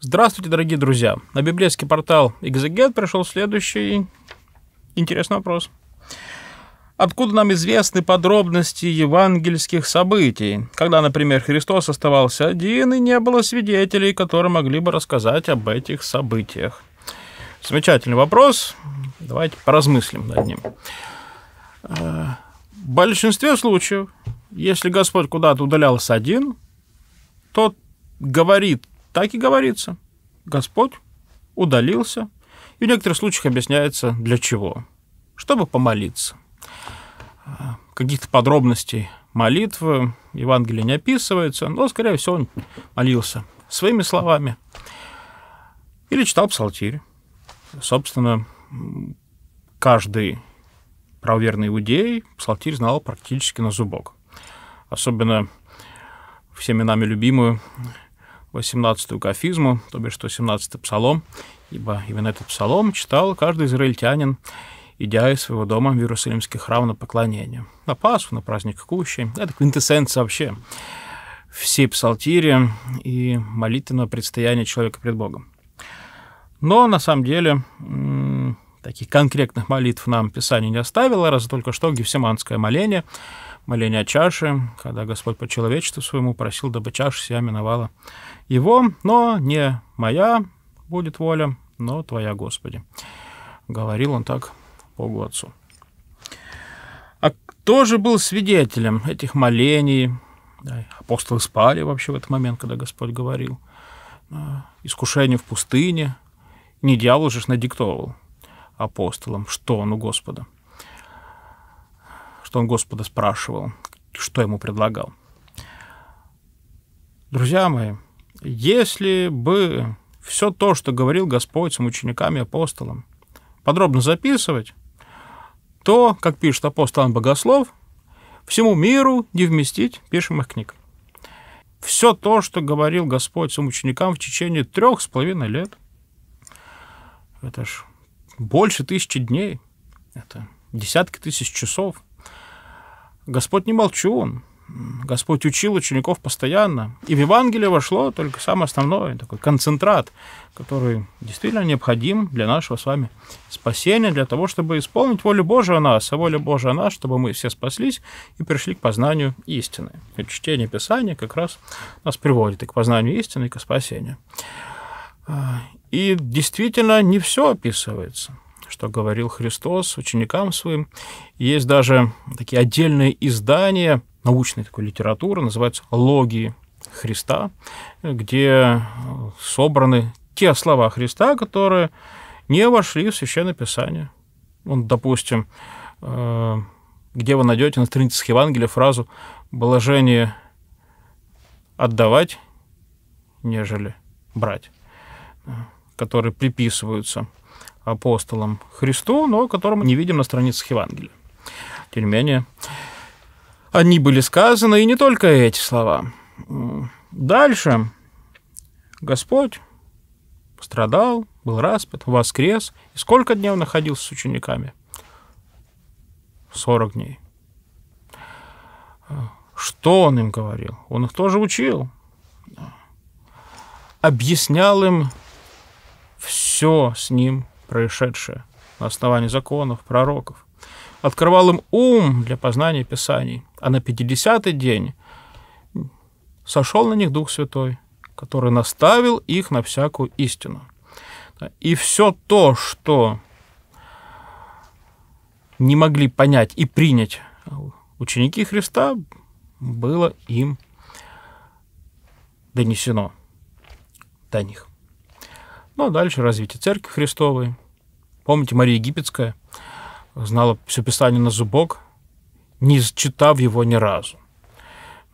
Здравствуйте, дорогие друзья! На библейский портал Exeget пришел следующий интересный вопрос. Откуда нам известны подробности евангельских событий, когда, например, Христос оставался один и не было свидетелей, которые могли бы рассказать об этих событиях? Замечательный вопрос. Давайте поразмыслим над ним. Э, в большинстве случаев, если Господь куда-то удалялся один, то говорит так и говорится. Господь удалился, и в некоторых случаях объясняется для чего. Чтобы помолиться. А, каких-то подробностей молитвы Евангелие не описывается, но, скорее всего, он молился своими словами или читал псалтирь. Собственно, каждый правоверный иудей псалтирь знал практически на зубок. Особенно всеми нами любимую 18-ю кафизму, то бишь 117-й псалом, ибо именно этот псалом читал каждый израильтянин, идя из своего дома в Иерусалимский храм на поклонение. На Пасху, на праздник Кущи. Это квинтэссенция вообще всей псалтири и молитвенного предстояния человека пред Богом. Но на самом деле таких конкретных молитв нам Писание не оставило, разве только что Гефсиманское моление – моления чаши, когда Господь по человечеству своему просил, дабы чаша сия миновала его, но не моя будет воля, но твоя, Господи. Говорил он так Богу Отцу. А кто же был свидетелем этих молений? апостолы спали вообще в этот момент, когда Господь говорил. Искушение в пустыне. Не дьявол же надиктовал апостолам, что он у Господа – что он Господа спрашивал, что ему предлагал. Друзья мои, если бы все то, что говорил Господь с учениками и апостолом, подробно записывать, то, как пишет апостол Ан Богослов, всему миру не вместить пишемых книг. Все то, что говорил Господь своим ученикам в течение трех с половиной лет, это ж больше тысячи дней, это десятки тысяч часов – Господь не молчун. Господь учил учеников постоянно. И в Евангелие вошло только самое основное, такой концентрат, который действительно необходим для нашего с вами спасения, для того, чтобы исполнить волю Божию о нас, а воля Божия о нас, чтобы мы все спаслись и пришли к познанию истины. И чтение Писания как раз нас приводит и к познанию истины, и к спасению. А, и действительно не все описывается – что говорил Христос ученикам своим. Есть даже такие отдельные издания научной такой литературы, называются «Логии Христа», где собраны те слова Христа, которые не вошли в Священное Писание. Вот, допустим, э, где вы найдете на страницах Евангелия фразу «блажение отдавать, нежели брать», э, которые приписываются апостолом Христу, но которого мы не видим на страницах Евангелия. Тем не менее, они были сказаны, и не только эти слова. Дальше Господь пострадал, был распят, воскрес. И сколько дней он находился с учениками? 40 дней. Что он им говорил? Он их тоже учил. Объяснял им все с ним происшедшее на основании законов, пророков. Открывал им ум для познания Писаний, а на 50-й день сошел на них Дух Святой, который наставил их на всякую истину. И все то, что не могли понять и принять ученики Христа, было им донесено до них. Ну, а дальше развитие Церкви Христовой. Помните, Мария Египетская знала все Писание на зубок, не читав его ни разу,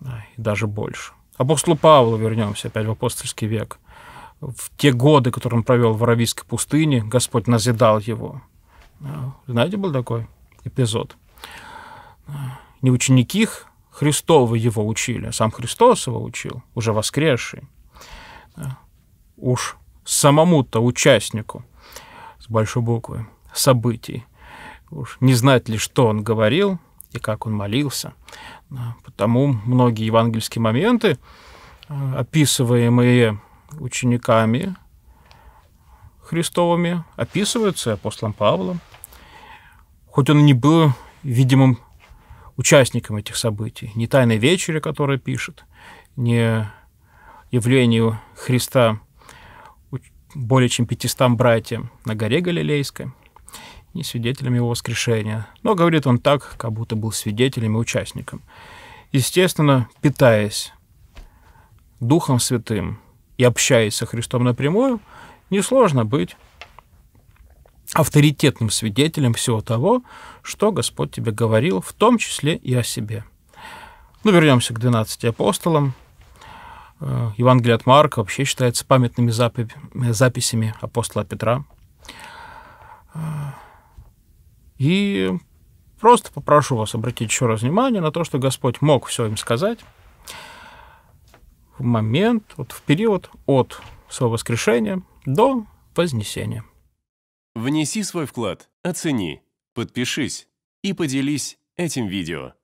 да, и даже больше. Апостолу Павлу вернемся опять в апостольский век. В те годы, которые он провел в Аравийской пустыне, Господь назидал его. Знаете, был такой эпизод. Не ученики их его учили, а сам Христос его учил, уже воскресший. Уж самому-то участнику с большой буквы событий. Уж не знать ли, что он говорил и как он молился. Потому многие евангельские моменты, э, описываемые учениками Христовыми, описываются апостолом Павлом. Хоть он и не был видимым участником этих событий, не «Тайной вечери», которая пишет, не явлению Христа более чем 500 братьям на горе Галилейской и свидетелями его воскрешения. Но говорит он так, как будто был свидетелем и участником. Естественно, питаясь Духом Святым и общаясь со Христом напрямую, несложно быть авторитетным свидетелем всего того, что Господь тебе говорил, в том числе и о себе. Ну, вернемся к 12 апостолам. Э, Евангелие от Марка вообще считается памятными записями апостола Петра. Э, и просто попрошу вас обратить еще раз внимание на то, что Господь мог все им сказать в момент, вот в период от своего воскрешения до Вознесения. Внеси свой вклад, оцени, подпишись и поделись этим видео.